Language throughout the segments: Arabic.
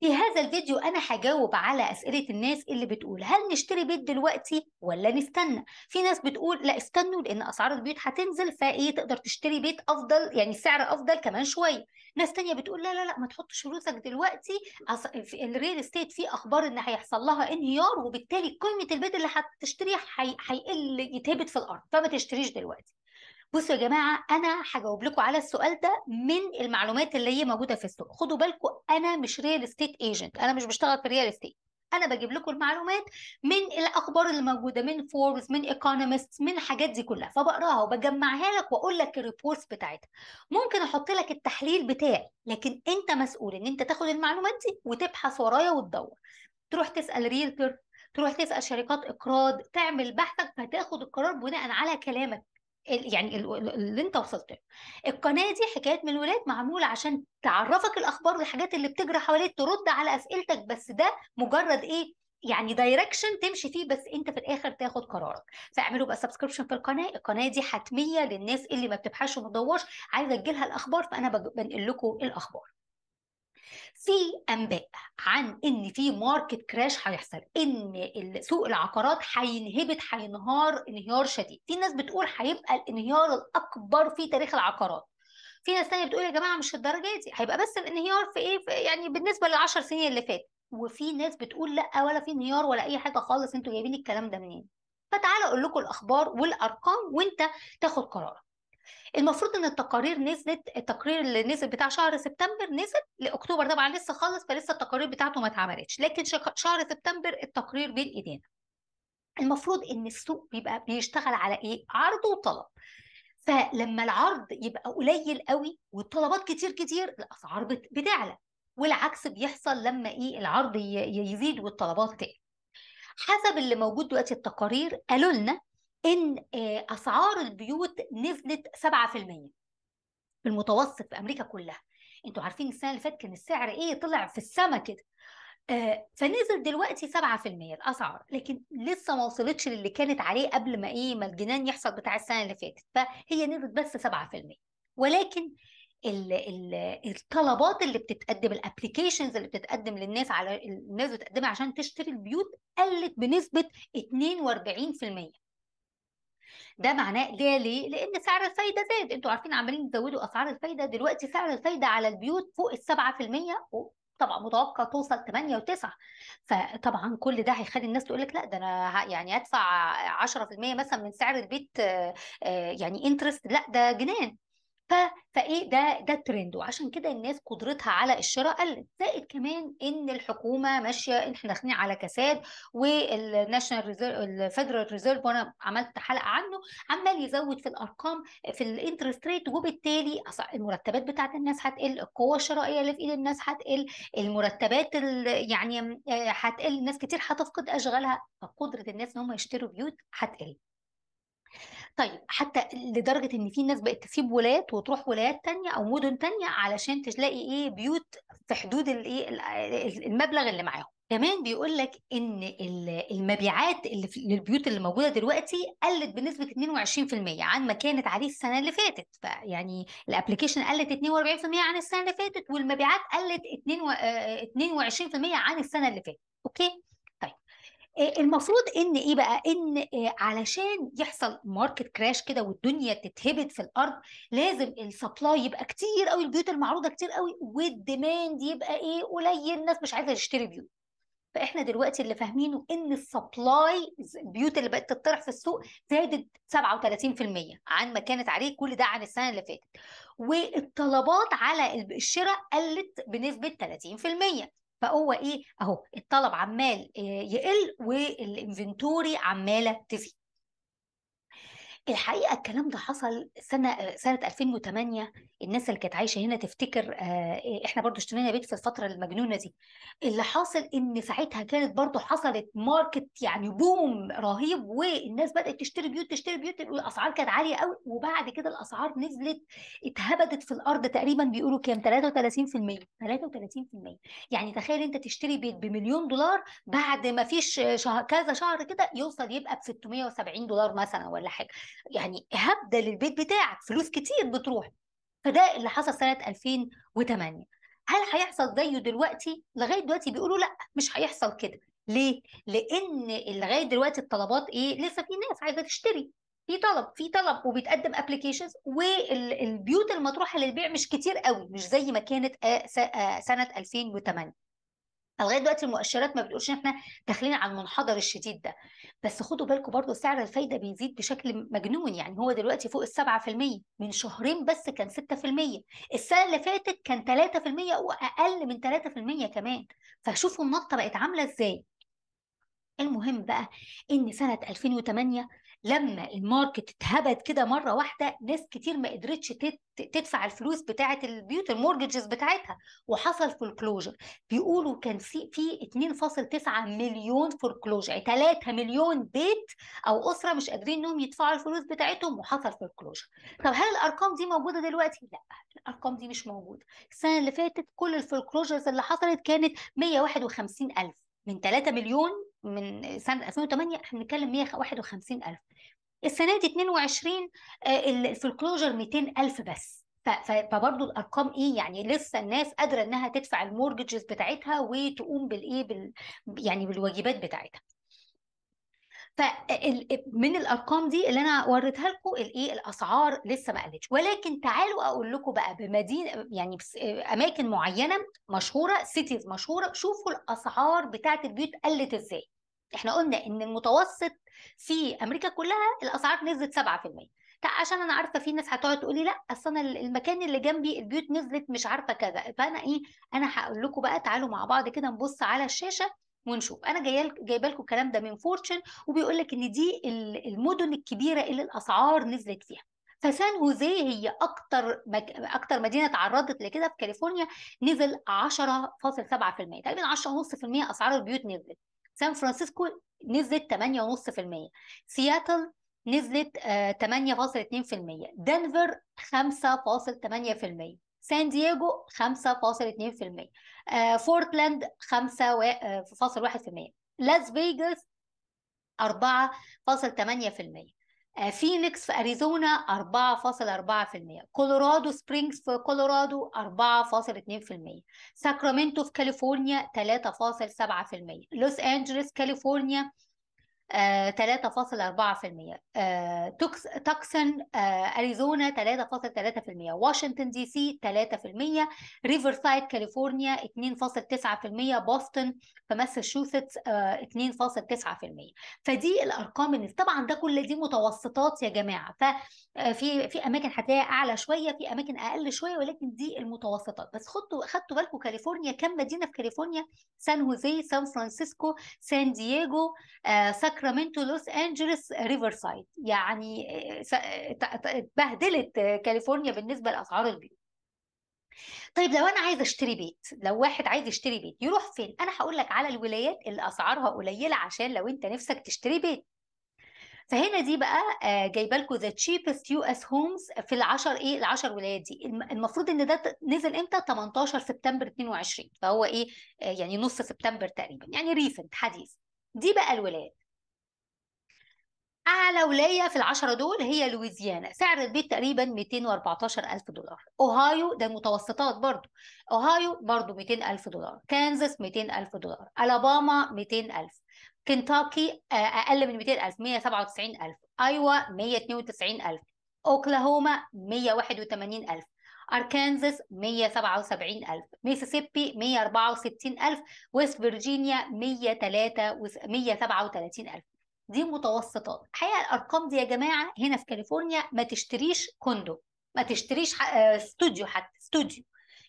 في هذا الفيديو أنا هجاوب على أسئلة الناس اللي بتقول هل نشتري بيت دلوقتي ولا نستنى؟ في ناس بتقول لا استنوا لأن أسعار البيوت هتنزل فإيه تقدر تشتري بيت أفضل يعني سعر أفضل كمان شوية. ناس تانية بتقول لا لا لا ما تحطش فلوسك دلوقتي في الريل استيت في أخبار إن هيحصل لها انهيار وبالتالي قيمة البيت اللي هتشتريه هيقل يتهبط في الأرض فما تشتريش دلوقتي. بصوا يا جماعه انا هجاوب لكم على السؤال ده من المعلومات اللي هي موجوده في السوق خدوا بالكم انا مش ريال استيت ايجنت انا مش بشتغل في ريال استيت انا بجيب لكم المعلومات من الاخبار اللي موجوده من فوربس من ايكونومست من الحاجات دي كلها فبقراها وبجمعها لك واقول لك الريبورتس بتاعتها ممكن احط لك التحليل بتاعي لكن انت مسؤول ان انت تاخد المعلومات دي وتبحث ورايا وتدور تروح تسال ريلتر تروح تسال شركات اقراض تعمل بحثك فتاخد القرار بناء على كلامك يعني اللي انت وصلت له القناه دي حكايات من الولاد معموله عشان تعرفك الاخبار والحاجات اللي بتجرى حواليك ترد على اسئلتك بس ده مجرد ايه يعني دايركشن تمشي فيه بس انت في الاخر تاخد قرارك فاعملوا بقى سبسكريبشن في القناه القناه دي حتميه للناس اللي ما بتبحثش وما تدورش عايزه تجيلها الاخبار فانا بنقل لكم الاخبار في انباء عن ان في ماركت كراش هيحصل ان سوق العقارات هينهبط هينهار انهيار شديد في ناس بتقول هيبقى الانهيار الاكبر في تاريخ العقارات في ناس تانية بتقول يا جماعه مش الدرجه دي هيبقى بس الانهيار في ايه في يعني بالنسبه للعشر سنين اللي فاتت وفي ناس بتقول لا ولا في انهيار ولا اي حاجه خالص انتوا جايبين الكلام ده منين فتعالى اقول لكم الاخبار والارقام وانت تاخد قرارك المفروض ان التقارير نزلت التقرير اللي نزل بتاع شهر سبتمبر نزل لاكتوبر طبعا لسه خالص فلسه التقارير بتاعته ما اتعملتش لكن شهر سبتمبر التقرير بين ايدينا المفروض ان السوق بيبقى بيشتغل على ايه عرض وطلب فلما العرض يبقى قليل قوي والطلبات كتير كتير الاسعار بتعلى والعكس بيحصل لما ايه العرض يزيد والطلبات تقل حسب اللي موجود دلوقتي التقارير قالوا لنا ان آه، اسعار البيوت نزلت 7% في المتوسط في امريكا كلها انتوا عارفين السنه اللي فاتت كان السعر ايه طلع في السما كده آه، فنزل دلوقتي 7% الاسعار لكن لسه ما وصلتش للي كانت عليه قبل ما ايه ما الجنان يحصل بتاع السنه اللي فاتت فهي نزلت بس 7% ولكن ال ال الطلبات اللي بتتقدم الابلكيشنز اللي بتتقدم للناس على الناس بتقدمها عشان تشتري البيوت قلت بنسبه 42% ده معناه ده ليه؟ لان سعر الفايده زاد انتوا عارفين عمالين تزودوا اسعار الفايده دلوقتي سعر الفايده على البيوت فوق ال 7% طبعا متوقع توصل 8 و9 فطبعا كل ده هيخلي الناس تقول لك لا ده انا يعني هدفع 10% مثلا من سعر البيت آه، آه، يعني انترست لا ده جنان ف... فايه ده ده ترند وعشان كده الناس قدرتها على الشراء قلت زائد كمان ان الحكومه ماشيه احنا داخلين على كساد والناشونال ريزيرف الفيدرال ريزيرف وانا عملت حلقه عنه عمال يزود في الارقام في الانترست ريت وبالتالي المرتبات بتاعت الناس هتقل القوه الشرائيه اللي في ايد الناس هتقل المرتبات يعني آه، هتقل ناس كتير هتفقد اشغالها فقدره الناس ان هم يشتروا بيوت هتقل طيب حتى لدرجة إن في ناس بقت تسيب ولايات وتروح ولايات تانية أو مدن تانية علشان تلاقي إيه بيوت في حدود الإيه المبلغ اللي معاهم كمان بيقول لك ان المبيعات اللي في للبيوت اللي موجوده دلوقتي قلت بنسبه 22% عن ما كانت عليه السنه اللي فاتت فيعني الابلكيشن قلت 42% عن السنه اللي فاتت والمبيعات قلت 22% آه، عن السنه اللي فاتت اوكي آه، المفروض ان ايه بقى ان آه، علشان يحصل ماركت كراش كده والدنيا تتهبد في الارض لازم السبلاي يبقى كتير قوي البيوت المعروضه كتير قوي والديماند يبقى ايه قليل الناس مش عايزه تشتري بيوت فاحنا دلوقتي اللي فاهمينه ان السبلاي البيوت اللي بقت تطرح في السوق زادت 37% عن ما كانت عليه كل ده عن السنه اللي فاتت والطلبات على الشراء قلت بنسبه 30% فهو ايه اهو الطلب عمال آه، يقل والانفنتوري عماله تزيد الحقيقه الكلام ده حصل سنه سنه 2008 الناس اللي كانت عايشه هنا تفتكر آه، احنا برضو اشترينا بيت في الفتره المجنونه دي اللي حاصل ان ساعتها كانت برضو حصلت ماركت يعني بوم رهيب والناس بدات تشتري بيوت تشتري بيوت والاسعار كانت عاليه قوي وبعد كده الاسعار نزلت اتهبدت في الارض تقريبا بيقولوا كام 33% 33% يعني تخيل انت تشتري بيت بمليون دولار بعد ما فيش شهر كذا شهر كده يوصل يبقى ب 670 دولار مثلا ولا حاجه يعني هبده للبيت بتاعك فلوس كتير بتروح فده اللي حصل سنه 2008 هل هيحصل زيه دلوقتي لغايه دلوقتي بيقولوا لا مش هيحصل كده ليه لان لغايه دلوقتي الطلبات ايه لسه في ناس عايزه تشتري في طلب في طلب وبيتقدم ابلكيشنز والبيوت المطروحه للبيع مش كتير قوي مش زي ما كانت سنه 2008 لغايه دلوقتي المؤشرات ما بتقولش ان احنا داخلين على المنحدر الشديد ده بس خدوا بالكم برضو سعر الفايده بيزيد بشكل مجنون يعني هو دلوقتي فوق ال 7% من شهرين بس كان 6% السنه اللي فاتت كان 3% واقل من 3% كمان فشوفوا النطه بقت عامله ازاي المهم بقى ان سنه 2008 لما الماركت اتهبد كده مره واحده ناس كتير ما قدرتش تدفع الفلوس بتاعه البيوت المورجز بتاعتها وحصل فوركلوجر بيقولوا كان في في 2.9 مليون يعني 3 مليون بيت او اسره مش قادرين انهم يدفعوا الفلوس بتاعتهم وحصل فوركلوجر طب هل الارقام دي موجوده دلوقتي لا الارقام دي مش موجوده السنه اللي فاتت كل الفوركلوجرز اللي حصلت كانت 151 الف من 3 مليون من سنه 2008 احنا بنتكلم 151000 السنه دي 22 آه، في الكلوجر 200000 بس فبرضه الارقام ايه يعني لسه الناس قادره انها تدفع المورجز بتاعتها وتقوم بالايه بال يعني بالواجبات بتاعتها فمن الارقام دي اللي انا وريتها لكم الايه الاسعار لسه ما قلتش ولكن تعالوا اقول لكم بقى بمدينه يعني اماكن معينه مشهوره سيتيز مشهوره شوفوا الاسعار بتاعت البيوت قلت ازاي احنا قلنا ان المتوسط في امريكا كلها الاسعار نزلت 7% عشان انا عارفه في ناس هتقعد تقولي لا اصل انا المكان اللي جنبي البيوت نزلت مش عارفه كذا فانا ايه انا هقول لكم بقى تعالوا مع بعض كده نبص على الشاشه ونشوف انا جايه جايبه لكم الكلام ده من فورتشن وبيقول لك ان دي المدن الكبيره اللي الاسعار نزلت فيها فسان هوزي هي اكتر مك... اكتر مدينه تعرضت لكده في كاليفورنيا نزل 10.7% تقريبا 10.5% اسعار البيوت نزلت سان فرانسيسكو نزلت 8.5% سياتل نزلت 8.2% آه، دنفر 5.8% سان دييغو 5.2% آه، فورتلاند 5.1% آه، لاس فيجاس 4.8% آه، فينيكس في اريزونا 4.4% كولورادو سبرينجز في كولورادو 4.2% ساكرامنتو في كاليفورنيا 3.7% لوس انجلوس كاليفورنيا 3.4% آه، آه، توكسن آه، اريزونا 3.3% واشنطن دي سي 3% ريفرسايد كاليفورنيا 2.9% بوسطن في ماساتشوستس 2.9% فدي الارقام اللي طبعا ده كل دي متوسطات يا جماعه ففي في اماكن هتلاقيها اعلى شويه في اماكن اقل شويه ولكن دي المتوسطات بس خدتوا خدتوا بالكم كاليفورنيا كم مدينه في كاليفورنيا سان هوزي سان فرانسيسكو سان دييغو آه، ساك ساكرامنتو لوس انجلوس ريفرسايد يعني آه، آه، اتبهدلت آه، كاليفورنيا بالنسبه لاسعار البيوت طيب لو انا عايز اشتري بيت لو واحد عايز يشتري بيت يروح فين انا هقول لك على الولايات اللي اسعارها قليله عشان لو انت نفسك تشتري بيت فهنا دي بقى جايبه لكم ذا تشيبست يو اس هومز في العشر ايه العشر ولايات دي المفروض ان ده نزل امتى 18 سبتمبر 22 فهو ايه يعني نص سبتمبر تقريبا يعني ريسنت حديث دي بقى الولايات اعلى ولايه في العشره دول هي لويزيانا سعر البيت تقريبا 214 الف دولار اوهايو ده متوسطات برضو اوهايو برضو 200 الف دولار كانزاس 200 الف دولار الاباما 200 الف كنتاكي آه، اقل من 200 الف 197 الف ايوا 192 الف اوكلاهوما 181 الف أركانزاس 177000 ميسيسيبي 164000 ويست فيرجينيا 103 137 ألف دي متوسطات الحقيقه الارقام دي يا جماعه هنا في كاليفورنيا ما تشتريش كوندو ما تشتريش آه، استوديو حتى استوديو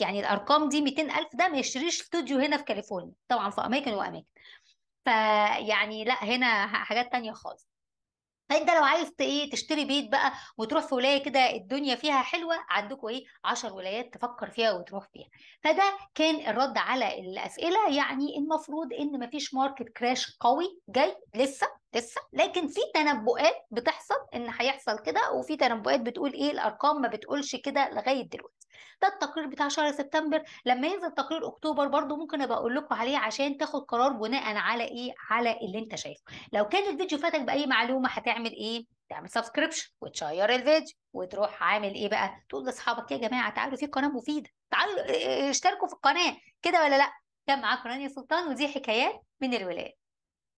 يعني الارقام دي 200000 ده ما يشتريش استوديو هنا في كاليفورنيا طبعا في اماكن واماكن فيعني لا هنا حاجات تانية خالص فانت لو عايز ايه تشتري بيت بقى وتروح في ولايه كده الدنيا فيها حلوه عندكم ايه 10 ولايات تفكر فيها وتروح فيها فده كان الرد على الاسئله يعني المفروض ان مفيش ماركت كراش قوي جاي لسه لسه لكن في تنبؤات بتحصل ان هيحصل كده وفي تنبؤات بتقول ايه الارقام ما بتقولش كده لغايه دلوقتي ده التقرير بتاع شهر سبتمبر لما ينزل تقرير اكتوبر برضو ممكن ابقى اقول لكم عليه عشان تاخد قرار بناء على ايه على اللي انت شايفه لو كان الفيديو فاتك باي معلومه هتعمل ايه تعمل سبسكريبشن وتشير الفيديو وتروح عامل ايه بقى تقول لاصحابك يا جماعه تعالوا في قناه مفيده تعالوا اه، اه، اشتركوا في القناه كده ولا لا كان معاكم رانيا سلطان ودي حكايات من الولايات